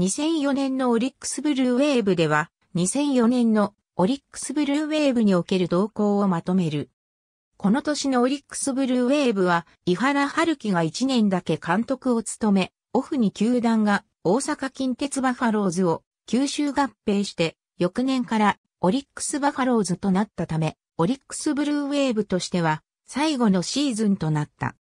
2004年のオリックスブルーウェーブでは、2004年のオリックスブルーウェーブにおける動向をまとめる。この年のオリックスブルーウェーブは、伊原春樹が1年だけ監督を務め、オフに球団が大阪近鉄バファローズを吸収合併して、翌年からオリックスバファローズとなったため、オリックスブルーウェーブとしては最後のシーズンとなった。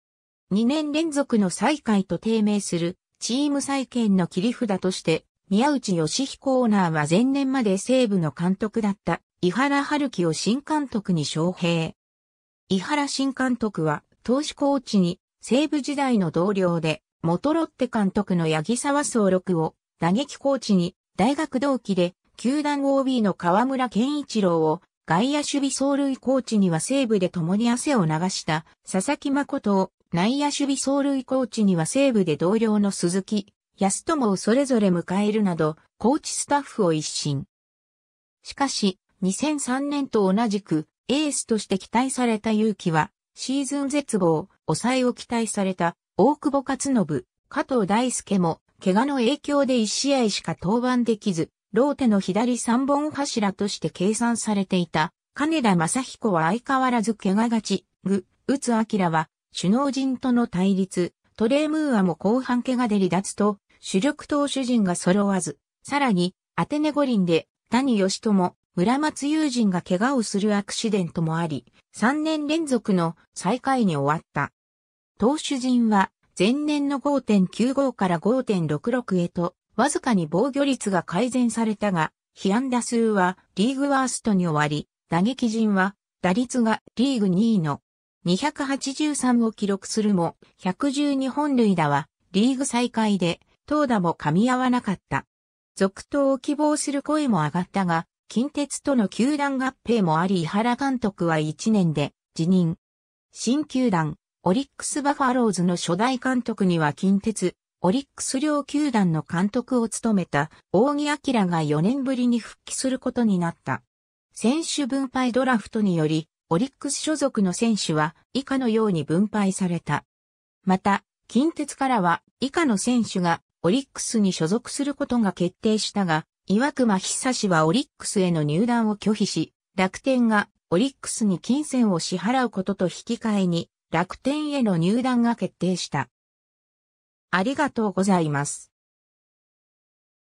2年連続の再開と低迷するチーム再建の切り札として、宮内義彦オーナーは前年まで西部の監督だった伊原春樹を新監督に招聘。伊原新監督は投手コーチに西部時代の同僚で元ロッテ監督の八木沢総六を打撃コーチに大学同期で球団 OB の河村健一郎を外野守備走塁コーチには西部で共に汗を流した佐々木誠を内野守備走塁コーチには西部で同僚の鈴木、安友をそれぞれ迎えるなど、コーチスタッフを一新。しかし、2003年と同じく、エースとして期待された勇気は、シーズン絶望、抑えを期待された、大久保勝信、加藤大輔も、怪我の影響で1試合しか登板できず、ローテの左3本柱として計算されていた、金田正彦は相変わらず怪我がち、ぐ、打つ明は、首脳陣との対立、トレームーアも後半怪我で離脱と、主力投手陣が揃わず、さらに、アテネ五輪で、谷義友、村松友人が怪我をするアクシデントもあり、3年連続の最下位に終わった。投手陣は、前年の5.95から5.66へと、わずかに防御率が改善されたが、被安打数はリーグワーストに終わり、打撃陣は打率がリーグ2位の283を記録するも、112本塁打は、リーグ再開で、投打も噛み合わなかった。続投を希望する声も上がったが、近鉄との球団合併もあり、井原監督は1年で辞任。新球団、オリックスバファローズの初代監督には近鉄、オリックス両球団の監督を務めた、大木明が4年ぶりに復帰することになった。選手分配ドラフトにより、オリックス所属の選手は以下のように分配された。また、近鉄からは以下の選手がオリックスに所属することが決定したが、岩隈久志はオリックスへの入団を拒否し、楽天がオリックスに金銭を支払うことと引き換えに、楽天への入団が決定した。ありがとうございます。